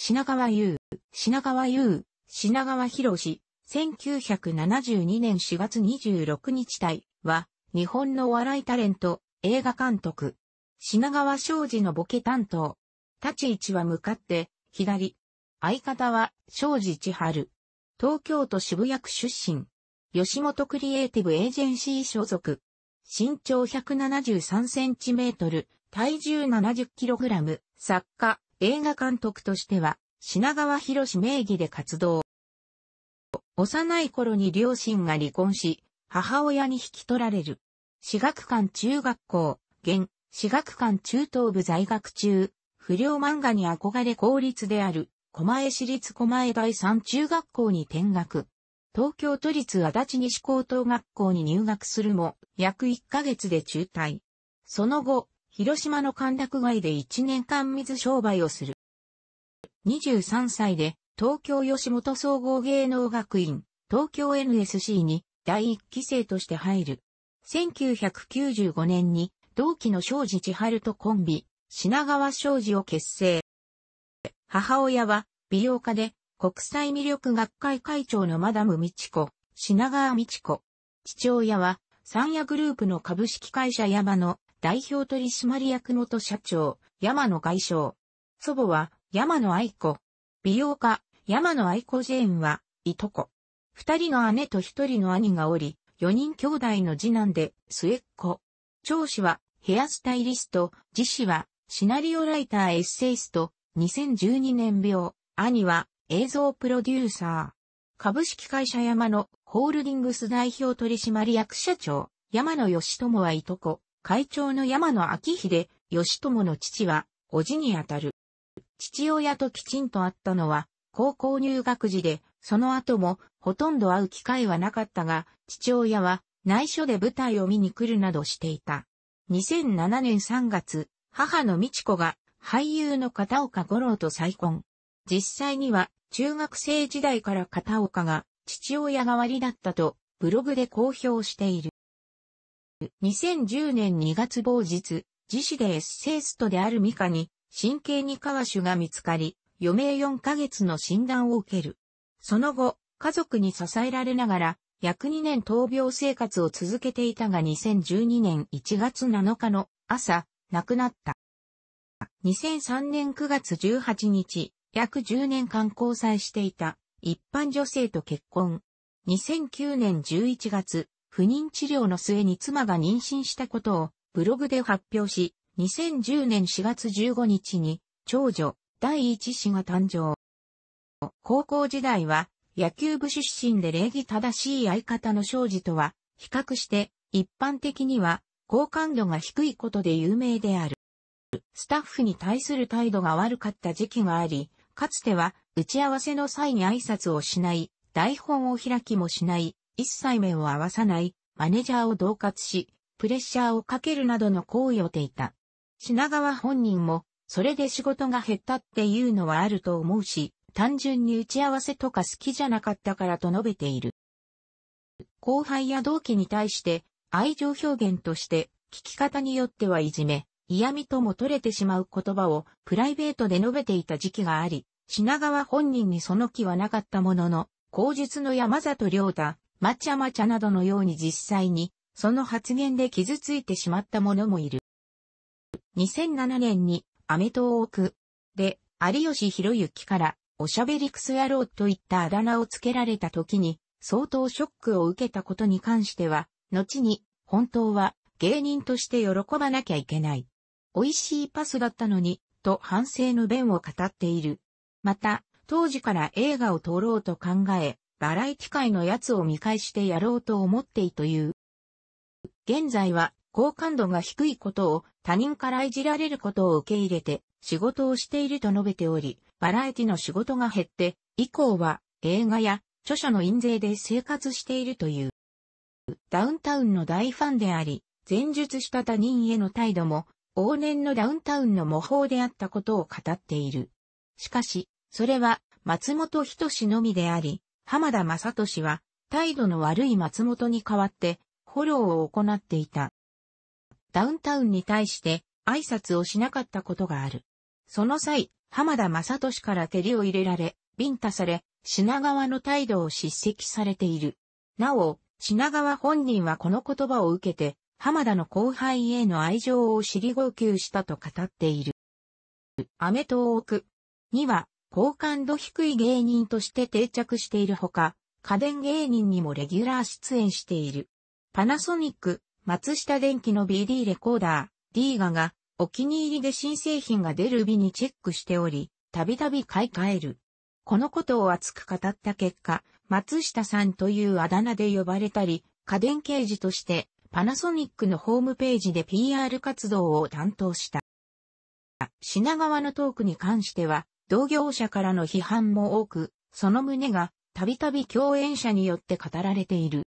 品川優、品川優、品川博士、1972年4月26日体は、日本のお笑いタレント、映画監督。品川正司のボケ担当。立ち位置は向かって、左。相方は、正司千春。東京都渋谷区出身。吉本クリエイティブエージェンシー所属。身長173センチメートル、体重70キログラム、作家、映画監督としては、品川博士名義で活動。幼い頃に両親が離婚し、母親に引き取られる。私学館中学校、現、私学館中等部在学中、不良漫画に憧れ公立である、狛江市立狛江第三中学校に転学。東京都立足立西高等学校に入学するも、約1ヶ月で中退。その後、広島の歓楽街で1年間水商売をする。23歳で東京吉本総合芸能学院、東京 NSC に第1期生として入る。1995年に同期の庄司千春とコンビ、品川庄司を結成。母親は美容家で国際魅力学会会長のマダム美智子、品川美智子。父親は三夜グループの株式会社山の代表取締役元社長、山野外相。祖母は、山野愛子。美容家、山野愛子ジェーンは、いとこ。二人の姉と一人の兄がおり、四人兄弟の次男で、末っ子。長子は、ヘアスタイリスト、次子は、シナリオライターエッセイスト、2012年病、兄は、映像プロデューサー。株式会社山野、ホールディングス代表取締役社長、山野義友はいとこ。会長の山野明秀、義友の父は、叔父にあたる。父親ときちんと会ったのは、高校入学時で、その後もほとんど会う機会はなかったが、父親は内緒で舞台を見に来るなどしていた。2007年3月、母の美智子が俳優の片岡五郎と再婚。実際には中学生時代から片岡が父親代わりだったとブログで公表している。2010年2月某日、自死でエッセイストであるミカに、神経にカワシュが見つかり、余命4ヶ月の診断を受ける。その後、家族に支えられながら、約2年闘病生活を続けていたが2012年1月7日の朝、亡くなった。2003年9月18日、約10年間交際していた一般女性と結婚。2009年11月、不妊治療の末に妻が妊娠したことをブログで発表し、2010年4月15日に長女第一子が誕生。高校時代は野球部出身で礼儀正しい相方の庄司とは比較して一般的には好感度が低いことで有名である。スタッフに対する態度が悪かった時期があり、かつては打ち合わせの際に挨拶をしない、台本を開きもしない、一切目を合わさない、マネジャーを恫喝し、プレッシャーをかけるなどの行為をていた。品川本人も、それで仕事が減ったっていうのはあると思うし、単純に打ち合わせとか好きじゃなかったからと述べている。後輩や同期に対して、愛情表現として、聞き方によってはいじめ、嫌味とも取れてしまう言葉をプライベートで述べていた時期があり、品川本人にその気はなかったものの、口述の山里亮太、まちゃまちゃなどのように実際に、その発言で傷ついてしまった者もいる。2007年に、アメトーークで、有吉博之から、おしゃべりクス野郎といったあだ名をつけられた時に、相当ショックを受けたことに関しては、後に、本当は、芸人として喜ばなきゃいけない。美味しいパスだったのに、と反省の弁を語っている。また、当時から映画を撮ろうと考え、バラエティ界のやつを見返してやろうと思っていという。現在は、好感度が低いことを他人からいじられることを受け入れて仕事をしていると述べており、バラエティの仕事が減って、以降は映画や著書の印税で生活しているという。ダウンタウンの大ファンであり、前述した他人への態度も、往年のダウンタウンの模倣であったことを語っている。しかし、それは松本人志のみであり、浜田正俊は、態度の悪い松本に代わって、フォローを行っていた。ダウンタウンに対して挨拶をしなかったことがある。その際、浜田正俊から照りを入れられ、ビンタされ、品川の態度を叱責されている。なお、品川本人はこの言葉を受けて、浜田の後輩への愛情を尻号泣したと語っている。アメトーークには、好感度低い芸人として定着しているほか、家電芸人にもレギュラー出演している。パナソニック、松下電器の BD レコーダー、ディーガが、お気に入りで新製品が出る日にチェックしており、たびたび買い替える。このことを熱く語った結果、松下さんというあだ名で呼ばれたり、家電刑事として、パナソニックのホームページで PR 活動を担当した。品川のトークに関しては、同業者からの批判も多く、その旨がたびたび共演者によって語られている。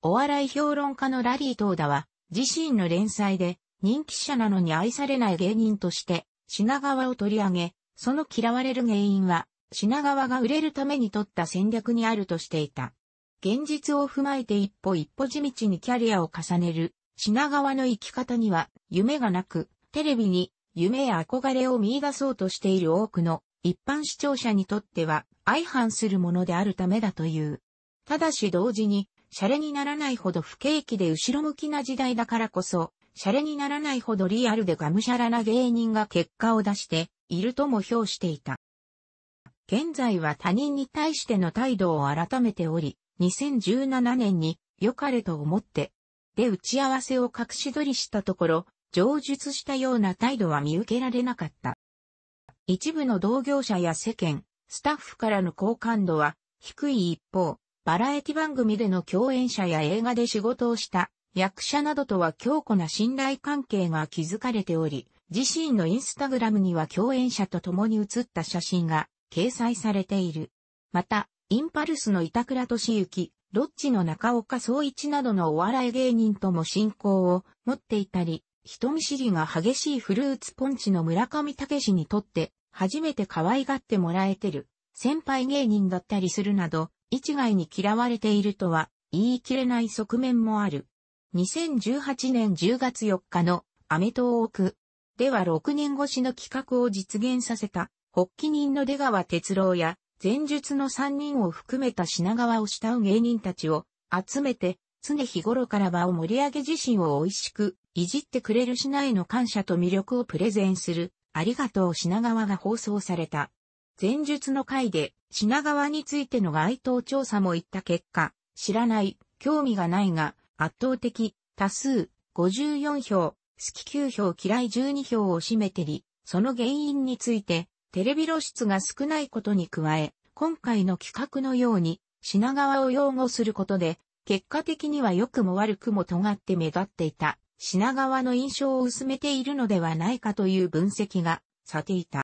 お笑い評論家のラリートーダは、自身の連載で人気者なのに愛されない芸人として品川を取り上げ、その嫌われる原因は品川が売れるために取った戦略にあるとしていた。現実を踏まえて一歩一歩地道にキャリアを重ねる品川の生き方には夢がなく、テレビに夢や憧れを見出そうとしている多くの一般視聴者にとっては相反するものであるためだという。ただし同時に、シャレにならないほど不景気で後ろ向きな時代だからこそ、シャレにならないほどリアルでがむしゃらな芸人が結果を出しているとも評していた。現在は他人に対しての態度を改めており、2017年に良かれと思って、で打ち合わせを隠し撮りしたところ、上述したような態度は見受けられなかった。一部の同業者や世間、スタッフからの好感度は低い一方、バラエティ番組での共演者や映画で仕事をした役者などとは強固な信頼関係が築かれており、自身のインスタグラムには共演者と共に写った写真が掲載されている。また、インパルスの板倉敏行、ロッチの中岡総一などのお笑い芸人とも信仰を持っていたり、人見知りが激しいフルーツポンチの村上武にとって初めて可愛がってもらえてる、先輩芸人だったりするなど、一概に嫌われているとは言い切れない側面もある。2018年10月4日のアメトーークでは6年越しの企画を実現させた、発起人の出川哲郎や、前述の3人を含めた品川を慕う芸人たちを集めて、常日頃から場を盛り上げ自身を美味しく、いじってくれる品への感謝と魅力をプレゼンする、ありがとう品川が放送された。前述の回で品川についての該当調査も言った結果、知らない、興味がないが、圧倒的、多数、54票、好き9票嫌い12票を占めてり、その原因について、テレビ露出が少ないことに加え、今回の企画のように、品川を擁護することで、結果的には良くも悪くも尖って目立っていた。品川の印象を薄めているのではないかという分析がさていた。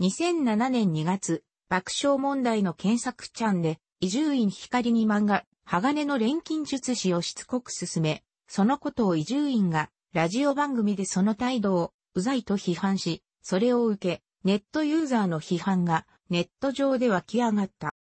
2007年2月、爆笑問題の検索チャンで、伊集院光に漫画、鋼の錬金術師をしつこく進め、そのことを伊集院が、ラジオ番組でその態度を、うざいと批判し、それを受け、ネットユーザーの批判が、ネット上で湧き上がった。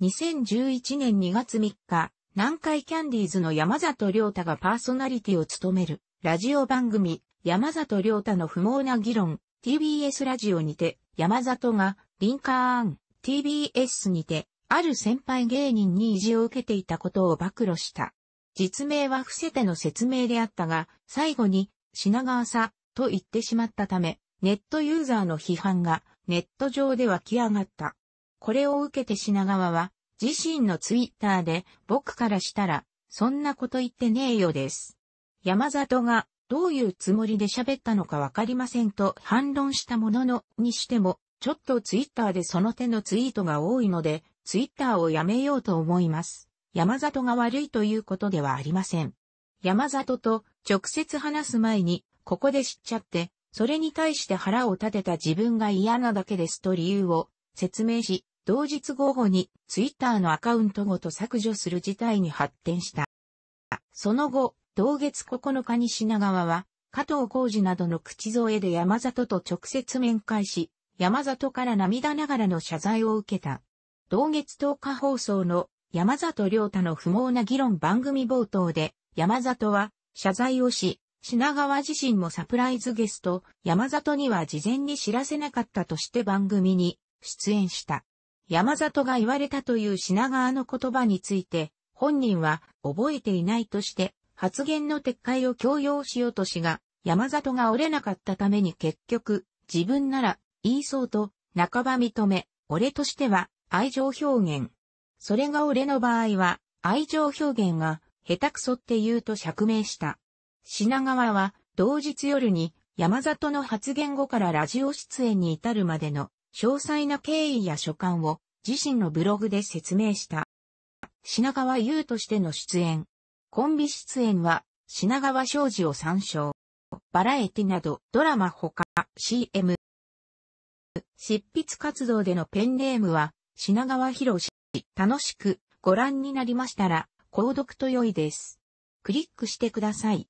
2011年2月3日、南海キャンディーズの山里亮太がパーソナリティを務める、ラジオ番組、山里亮太の不毛な議論、TBS ラジオにて、山里が、リンカーン、TBS にて、ある先輩芸人に意地を受けていたことを暴露した。実名は伏せての説明であったが、最後に、品川さ、と言ってしまったため、ネットユーザーの批判が、ネット上で湧き上がった。これを受けて品川は、自身のツイッターで、僕からしたら、そんなこと言ってねえよです。山里が、どういうつもりで喋ったのかわかりませんと反論したものの、にしても、ちょっとツイッターでその手のツイートが多いので、ツイッターをやめようと思います。山里が悪いということではありません。山里と直接話す前に、ここで知っちゃって、それに対して腹を立てた自分が嫌なだけですと理由を説明し、同日午後にツイッターのアカウントごと削除する事態に発展した。その後、同月9日に品川は、加藤浩二などの口添えで山里と直接面会し、山里から涙ながらの謝罪を受けた。同月10日放送の山里亮太の不毛な議論番組冒頭で、山里は謝罪をし、品川自身もサプライズゲスト、山里には事前に知らせなかったとして番組に出演した。山里が言われたという品川の言葉について、本人は覚えていないとして、発言の撤回を強要しようとしが、山里が折れなかったために結局、自分なら、言いそうと、半ば認め、俺としては、愛情表現。それが俺の場合は、愛情表現が、下手くそって言うと釈明した。品川は、同日夜に、山里の発言後からラジオ出演に至るまでの詳細な経緯や所感を自身のブログで説明した。品川優としての出演。コンビ出演は品川庄司を参照。バラエティなどドラマほか CM。執筆活動でのペンネームは品川博士。楽しくご覧になりましたら購読と良いです。クリックしてください。